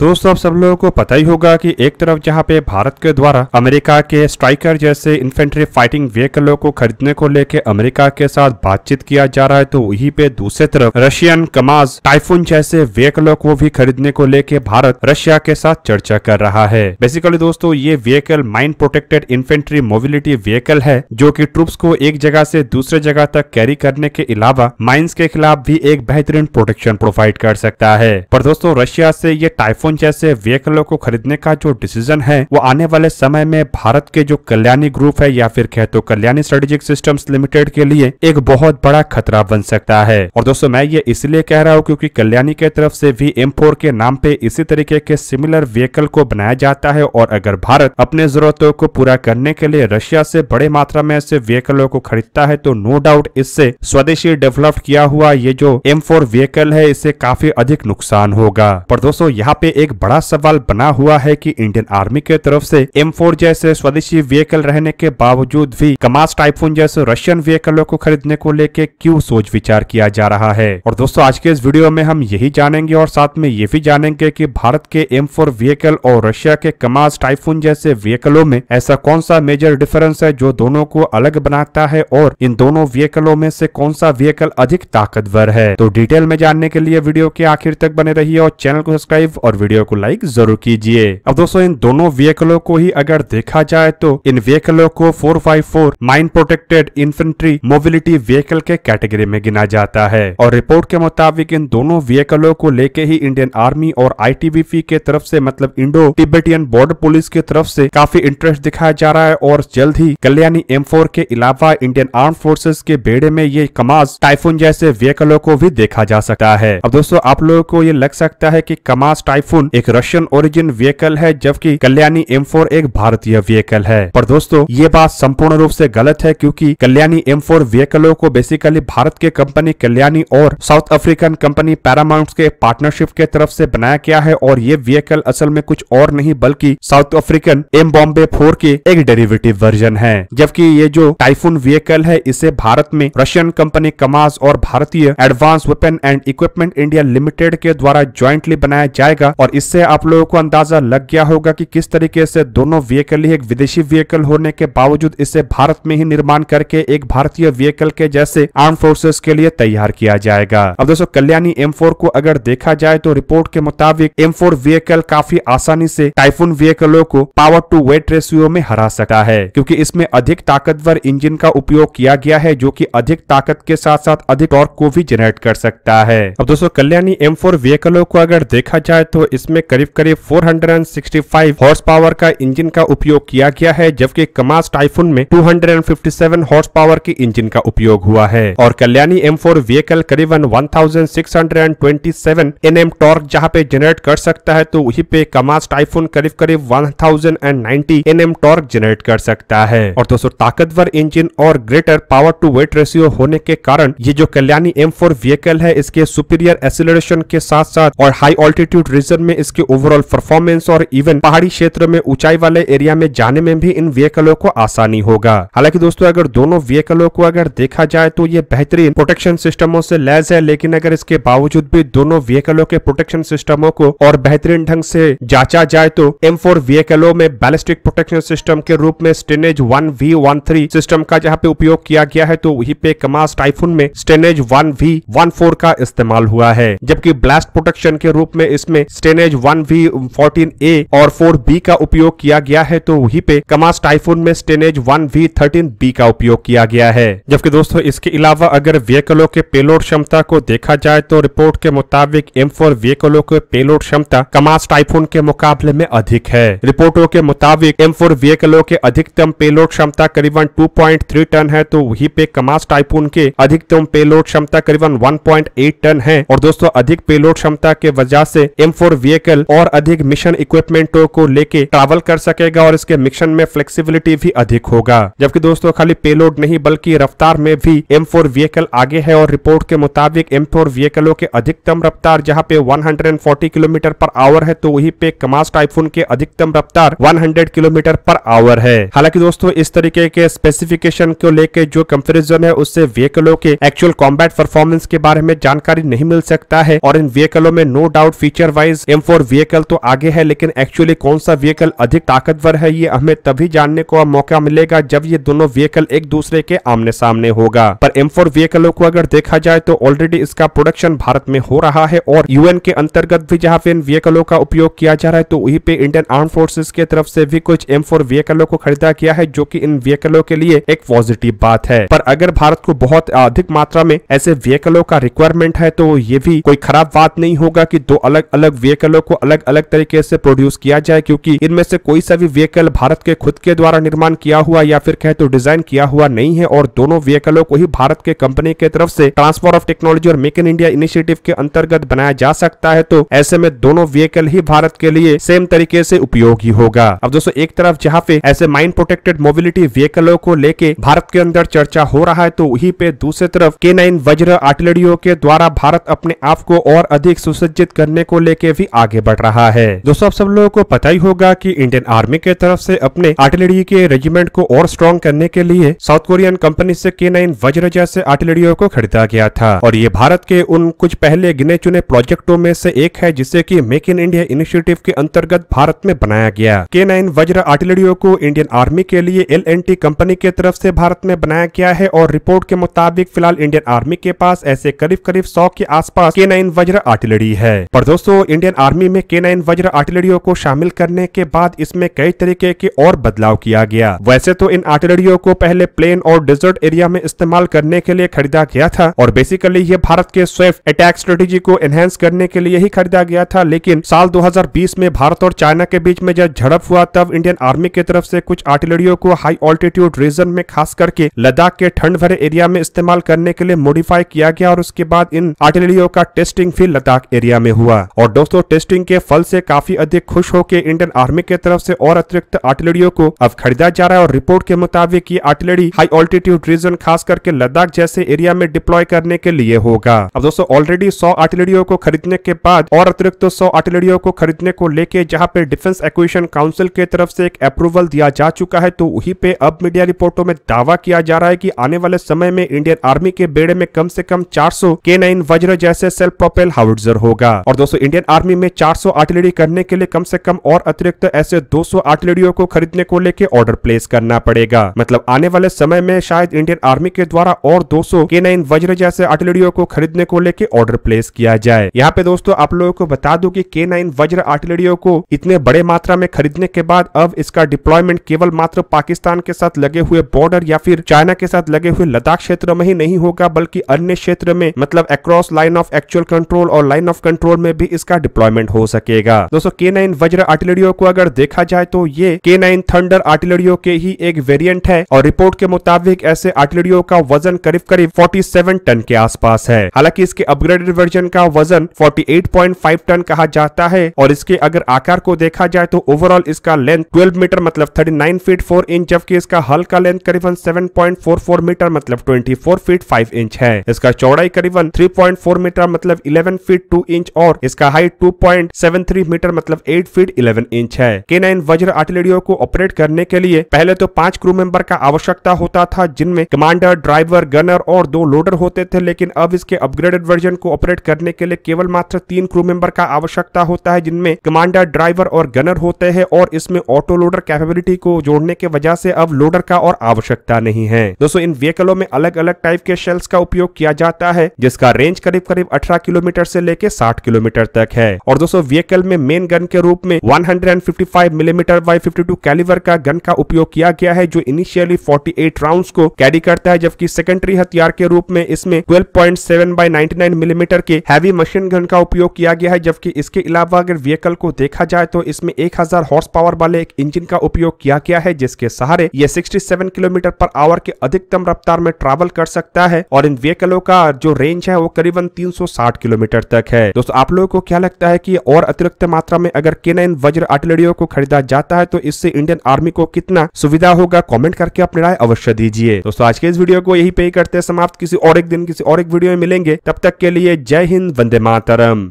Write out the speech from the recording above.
दोस्तों आप सब लोगों को पता ही होगा कि एक तरफ जहां पे भारत के द्वारा अमेरिका के स्ट्राइकर जैसे इन्फेंट्री फाइटिंग व्हीकलों को खरीदने को लेके अमेरिका के साथ बातचीत किया जा रहा है तो वहीं पे दूसरे तरफ रशियन कमाज टाइफून जैसे व्हीकलों को भी खरीदने को लेके भारत रशिया के साथ चर्चा कर रहा है बेसिकली दोस्तों ये vehicle mine protected infantry mobility vehicle है जो की ट्रूप्स को एक जगह ऐसी दूसरे जगह तक कैरी करने के अलावा माइन्स के खिलाफ भी एक बेहतरीन प्रोटेक्शन प्रोवाइड कर सकता है पर दोस्तों रशिया ऐसी ये टाइफून आईफोन जैसे व्हीकलों को खरीदने का जो डिसीजन है वो आने वाले समय में भारत के जो कल्याणी ग्रुप है या फिर कह तो कल्याणी स्ट्रेटेजिक सिस्टम लिमिटेड के लिए एक बहुत बड़ा खतरा बन सकता है और दोस्तों मैं ये इसलिए कह रहा हूँ क्योंकि कल्याणी के तरफ से भी एम के नाम पे इसी तरीके के सिमिलर व्हीकल को बनाया जाता है और अगर भारत अपने जरूरतों को पूरा करने के लिए रशिया से बड़े मात्रा में ऐसे व्हीकलों को खरीदता है तो नो डाउट इससे स्वदेशी डेवलप किया हुआ ये जो एम व्हीकल है इससे काफी अधिक नुकसान होगा पर दोस्तों यहाँ पे एक बड़ा सवाल बना हुआ है कि इंडियन आर्मी के तरफ से एम जैसे स्वदेशी व्हीकल रहने के बावजूद भी कमास टाइफून जैसे रशियन व्हीकलों को खरीदने को लेकर क्यों सोच विचार किया जा रहा है और दोस्तों आज के इस वीडियो में हम यही जानेंगे और साथ में ये भी जानेंगे की भारत के एम व्हीकल और रशिया के कमास टाइफून जैसे व्हीकलों में ऐसा कौन सा मेजर डिफरेंस है जो दोनों को अलग बनाता है और इन दोनों व्हीकलों में से कौन सा व्हीकल अधिक ताकतवर है तो डिटेल में जानने के लिए वीडियो के आखिर तक बने रहिए और चैनल को सब्सक्राइब और वीडियो को लाइक जरूर कीजिए अब दोस्तों इन दोनों व्हीकलों को ही अगर देखा जाए तो इन व्हीकलों को 454 mine protected infantry mobility vehicle के कैटेगरी में गिना जाता है और रिपोर्ट के मुताबिक इन दोनों व्हीकलों को लेके ही इंडियन आर्मी और आई के तरफ ऐसी मतलब इंडो तिब्बतियन बॉर्डर पुलिस की तरफ ऐसी काफी इंटरेस्ट दिखाया जा रहा है और जल्द ही कल्याणी एम के अलावा इंडियन आर्म फोर्सेज के बेड़े में ये कमाज टाइफून जैसे व्हीकलों को भी देखा जा सकता है अब दोस्तों आप लोगों को ये लग सकता है की कमाज टाइफून टाइफून एक रशियन ओरिजिन व्हीकल है जबकि कल्याणी एम एक भारतीय व्हीकल है पर दोस्तों ये बात संपूर्ण रूप से गलत है क्योंकि कल्याणी एम फोर को बेसिकली भारत के कंपनी कल्याणी और साउथ अफ्रीकन कंपनी पैरामाउंट के पार्टनरशिप के तरफ से बनाया गया है और ये व्हीकल असल में कुछ और नहीं बल्कि South African Mbombe four के एक डेरिवेटिव वर्जन है जबकि ये जो टाइफून व्हीकल है इसे भारत में रशियन कंपनी कमाज और भारतीय advance weapon and equipment India limited के द्वारा ज्वाइंटली बनाया जाएगा और और इससे आप लोगों को अंदाजा लग गया होगा कि किस तरीके से दोनों व्हीकल ही एक विदेशी व्हीकल होने के बावजूद इसे भारत में ही निर्माण करके एक भारतीय व्हीकल के जैसे आर्म फोर्सेस के लिए तैयार किया जाएगा अब दोस्तों कल्याणी एम को अगर देखा जाए तो रिपोर्ट के मुताबिक एम व्हीकल काफी आसानी से टाइफून व्हीकलों को पावर टू वेट रेशियो में हरा सकता है क्योंकि इसमें अधिक ताकतवर इंजन का उपयोग किया गया है जो कि अधिक ताकत के साथ साथ अधिक टॉर्क को भी जनरेट कर सकता है अब दोस्तों कल्याणी एम व्हीकलों को अगर देखा जाए तो इसमें करीब करीब 465 हॉर्स पावर का इंजन का उपयोग किया गया है जबकि कमास टाइफून में 257 हॉर्स पावर के इंजन का उपयोग हुआ है और कल्याणी M4 फोर व्हीकल करीबन 1627 एनएम टॉर्क जहां पे जनरेट कर सकता है तो वही पे कमास टाइफून करीब करीब 1090 थाउजेंड टॉर्क जनरेट कर सकता है और दोस्तों ताकतवर इंजन और greater power to weight ratio होने के कारण ये जो कल्याणी एम फोर व्हीकल है इसके सुपीरियर एसिलेशन के साथ साथ और हाई ऑल्टीट्यूड रीजन में इसकी ओवरऑल परफॉर्मेंस और इवन पहाड़ी क्षेत्र में ऊंचाई वाले एरिया में जाने में भी इन व्हीकलों को आसानी होगा हालांकि दोस्तों अगर दोनों व्हीकलों को अगर देखा जाए तो ये बेहतरीन प्रोटेक्शन सिस्टमों से लैस है लेकिन अगर इसके बावजूद भी दोनों व्हीकलों के प्रोटेक्शन सिस्टमों को और बेहतरीन ढंग से जांचा जाए तो एम फोर व्हीकलों में बैलिस्टिक प्रोटेक्शन सिस्टम के रूप में STANAG one V one three system का जहाँ पे उपयोग किया गया है तो वही पे कमास टाइफून में STANAG one V one four का इस्तेमाल हुआ है जबकि ब्लास्ट प्रोटेक्शन के रूप में इसमें STANAG one V fourteen A और फोर बी का उपयोग किया गया है तो वहीं पे कमास टाइफून में STANAG one V thirteen B का उपयोग किया गया है जबकि दोस्तों इसके अलावा अगर व्हीकलों के पेलोड क्षमता को देखा जाए तो रिपोर्ट के मुताबिक एम फोर व्हीकलों के पेलोड क्षमता कमास टाइफून के मुकाबले में अधिक है रिपोर्टों के मुताबिक एम फोर व्हीकलों के अधिकतम पेलोड क्षमता करीबन थ्री टन है तो वहीं पे कमास टाइफून के अधिकतम पेलोड क्षमता करीबन एट टन है और दोस्तों अधिक पेलोड क्षमता के वजह से एम फोर व्हीकल और अधिक मिशन इक्विपमेंटो को लेके ट्रैवल कर सकेगा और इसके मिशन में फ्लेक्सिबिलिटी भी अधिक होगा जबकि दोस्तों खाली पेलोड नहीं बल्कि रफ्तार में भी एम फोर व्हीकल आगे है और रिपोर्ट के मुताबिक एम फोर व्हीकलों के अधिकतम रफ्तार जहाँ पे वन किलोमीटर पर आवर है तो वही पे कमास टाइफून के अधिकतम रफ्तार वन किलोमीटर पर आवर है हालांकि दोस्तों इस तरीके के स्पेसिफिकेशन को लेके जो कंपेरिजन है उससे व्हीकलों के एक्चुअल कॉम्बैट परफॉर्मेंस के बारे में जानकारी नहीं मिल सकता है और इन व्हीकलों में no doubt feature wise M four vehicle तो आगे है लेकिन एक्चुअली कौन सा व्हीकल अधिक ताकतवर है ये हमें तभी जानने को मौका मिलेगा जब ये दोनों व्हीकल एक दूसरे के आमने सामने होगा पर एम फोर व्हीकलों को अगर देखा जाए तो ऑलरेडी इसका प्रोडक्शन भारत में हो रहा है और यूएन के अंतर्गत भी जहाँ पे इन व्हीकलों का उपयोग किया जा रहा है तो वही पे इंडियन आर्म फोर्सेज की तरफ से भी कुछ एम फोर व्हीकलों को खरीदा गया है जो की इन व्हीकलों के लिए एक पॉजिटिव बात है पर अगर भारत को बहुत अधिक मात्रा में ऐसे व्हीकलों का रिक्वायरमेंट है तो ये भी कोई खराब बात नहीं होगा की दो अलग अलग व्हीकल व्हीकलों को अलग अलग तरीके से प्रोड्यूस किया जाए क्योंकि इनमें से कोई सा भी व्हीकल भारत के खुद के द्वारा निर्माण किया हुआ या फिर कहे तो डिजाइन किया हुआ नहीं है और दोनों व्हीकलों को ही भारत के कंपनी के तरफ से ट्रांसफर ऑफ टेक्नोलॉजी और मेक इन इंडिया इनिशिएटिव के अंतर्गत बनाया जा सकता है तो ऐसे में दोनों व्हीकल ही भारत के लिए सेम तरीके से उपयोगी होगा अब दोस्तों एक तरफ जहाँ पे ऐसे माइंड प्रोटेक्टेड मोबिलिटी व्हीकलों को लेके भारत के अंदर चर्चा हो रहा है तो वही पे दूसरी तरफ के नाइन वज्र आर्टिलरियों के द्वारा भारत अपने आप को और अधिक सुसज्जित करने को लेके भी काफी आगे बढ़ रहा है दोस्तों आप सब लोगों को पता ही होगा कि इंडियन आर्मी के तरफ से अपने आर्टिलरी के रेजिमेंट को और स्ट्रॉन्ग करने के लिए साउथ कोरियन कंपनी से के नाइन वज्र जैसे आर्टिलरियों को खरीदा गया था और ये भारत के उन कुछ पहले गिने चुने प्रोजेक्टों में से एक है जिसे की मेक इन इंडिया इनिशियेटिव के अंतर्गत भारत में बनाया गया के नाइन वज्र आर्टिलरियों को इंडियन आर्मी के लिए एल कंपनी के तरफ ऐसी भारत में बनाया गया है और रिपोर्ट के मुताबिक फिलहाल इंडियन आर्मी के पास ऐसे करीब करीब सौ के आसपास के नाइन वज्र आर्टिलरी है पर दोस्तों इंडियन आर्मी में के नाइन वज्र आर्टिलरियों को शामिल करने के बाद इसमें कई तरीके के और बदलाव किया गया वैसे तो इन आर्टिलरियों को पहले प्लेन और डिजर्ट एरिया में इस्तेमाल करने के लिए खरीदा गया था और बेसिकली ये भारत के स्वेफ्ट अटैक स्ट्रेटेजी को एनहेंस करने के लिए ही खरीदा गया था लेकिन साल 2020 में भारत और चाइना के बीच में जब झड़प हुआ तब इंडियन आर्मी की तरफ से कुछ आर्टिलरियों को हाई ऑल्टीट्यूड रीजन में खास करके लद्दाख के ठंड भरे एरिया में इस्तेमाल करने के लिए मॉडिफाई किया गया और उसके बाद इन आर्टिलरियों का टेस्टिंग फिर लद्दाख एरिया में हुआ और दोस्तों टेस्टिंग के फल से काफी अधिक खुश होकर इंडियन आर्मी के तरफ से और अतिरिक्त आर्टिलरियों को अब खरीदा जा रहा है और रिपोर्ट के मुताबिक ये आर्टिलरी हाई ऑल्टीट्यूड रीजन खास करके लद्दाख जैसे एरिया में डिप्लॉय करने के लिए होगा अब दोस्तों ऑलरेडी सौ आर्टिलरियों को खरीदने के बाद और अतिरिक्त सौ आर्टिलरियों को खरीदने को लेके जहाँ पे डिफेंस एक्विशन काउंसिल के तरफ से एक अप्रूवल दिया जा चुका है तो वही पे अब मीडिया रिपोर्टों में दावा किया जा रहा है की आने वाले समय में इंडियन आर्मी के बेड़े में कम से कम 400 के नाइन वज्र जैसे सेल्फ प्रोपेल हाउडजर होगा और दोस्तों इंडियन आर्मी जनवरी में 400 आर्टिलरी करने के लिए कम से कम और अतिरिक्त ऐसे 200 आर्टिलरियों को खरीदने को लेकर ऑर्डर प्लेस करना पड़ेगा मतलब आने वाले समय में शायद इंडियन आर्मी के द्वारा और 200 सौ के नाइन वज्र जैसे आर्टिलरियों को खरीदने को लेकर ऑर्डर प्लेस किया जाए यहाँ पे दोस्तों आप लोगों को बता दू की के नाइन वज्र आर्टिलरियों को इतने बड़े मात्रा में खरीदने के बाद अब इसका डिप्लॉयमेंट केवल मात्र पाकिस्तान के साथ लगे हुए बॉर्डर या फिर चाइना के साथ लगे हुए लद्दाख क्षेत्र में ही नहीं होगा बल्कि अन्य क्षेत्र में मतलब across line of actual control और लाइन ऑफ कंट्रोल में भी इसका डिप्लॉय डिप्लॉयमेंट हो सकेगा दोस्तों के नाइन वज्र आर्टिलरियो को अगर देखा जाए तो ये के नाइन थंडर आर्टिलरियो के ही एक वेरिएंट है और रिपोर्ट के मुताबिक ऐसे आर्टिलरियो का वजन करीब करीब 47 टन के आसपास है हालांकि इसके अपग्रेडेड वर्जन का वजन 48.5 टन कहा जाता है और इसके अगर आकार को देखा जाए तो ओवरऑल इसका लेंथ 12 मीटर मतलब 39 फीट 4 इंच जबकि इसका हल का लेंथ करीबन 7.44 मीटर मतलब 24 फीट 5 इंच है इसका चौड़ाई करीबन 3.4 मीटर मतलब 11 फीट 2 इंच और इसका हाइट 2.73 मीटर मतलब 8 फीट 11 इंच है के नाइन वज्र आर्टिलरियों को ऑपरेट करने के लिए पहले तो पांच क्रू मेंबर का आवश्यकता होता था जिनमें कमांडर ड्राइवर गनर और दो लोडर होते थे लेकिन अब इसके अपग्रेडेड वर्जन को ऑपरेट करने के लिए केवल मात्र तीन क्रू मेंबर का आवश्यकता होता है जिनमें कमांडर ड्राइवर और गनर होते हैं और इसमें ऑटो लोडर कैपेबिलिटी को जोड़ने की वजह से अब लोडर का और आवश्यकता नहीं है दोस्तों इन व्हीकलों में अलग अलग टाइप के शेल्स का उपयोग किया जाता है जिसका रेंज करीब करीब अठारह किलोमीटर से लेकर साठ किलोमीटर तक है है और दोस्तों व्हीकल में मेन गन के रूप में 155 मिलीमीटर बाई 52 कैलिवर का गन का उपयोग किया गया है जो इनिशियली 48 राउंड्स को कैरी करता है जबकि सेकेंडरी हथियार के रूप में इसमें 12.7 बाई 99 मिलीमीटर के हैवी मशीन गन का उपयोग किया गया है जबकि इसके अलावा अगर व्हीकल को देखा जाए तो इसमें एक हॉर्स पावर वाले एक इंजिन का उपयोग किया गया है जिसके सहारे ये सिक्सटी किलोमीटर पर आवर के अधिकतम रफ्तार में ट्रेवल कर सकता है और इन व्हीकलों का जो रेंज है वो करीबन 360 किलोमीटर तक है दोस्तों आप लोगों को क्या लगता है सकता है कि और अतिरिक्त मात्रा में अगर केनाइन वज्र आर्टिलरियों को खरीदा जाता है तो इससे इंडियन आर्मी को कितना सुविधा होगा कॉमेंट करके अपनी राय अवश्य दीजिए दोस्तों आज के इस वीडियो को यही पे करते हैं समाप्त किसी और एक दिन किसी और एक वीडियो में मिलेंगे तब तक के लिए जय हिंद वंदे मातरम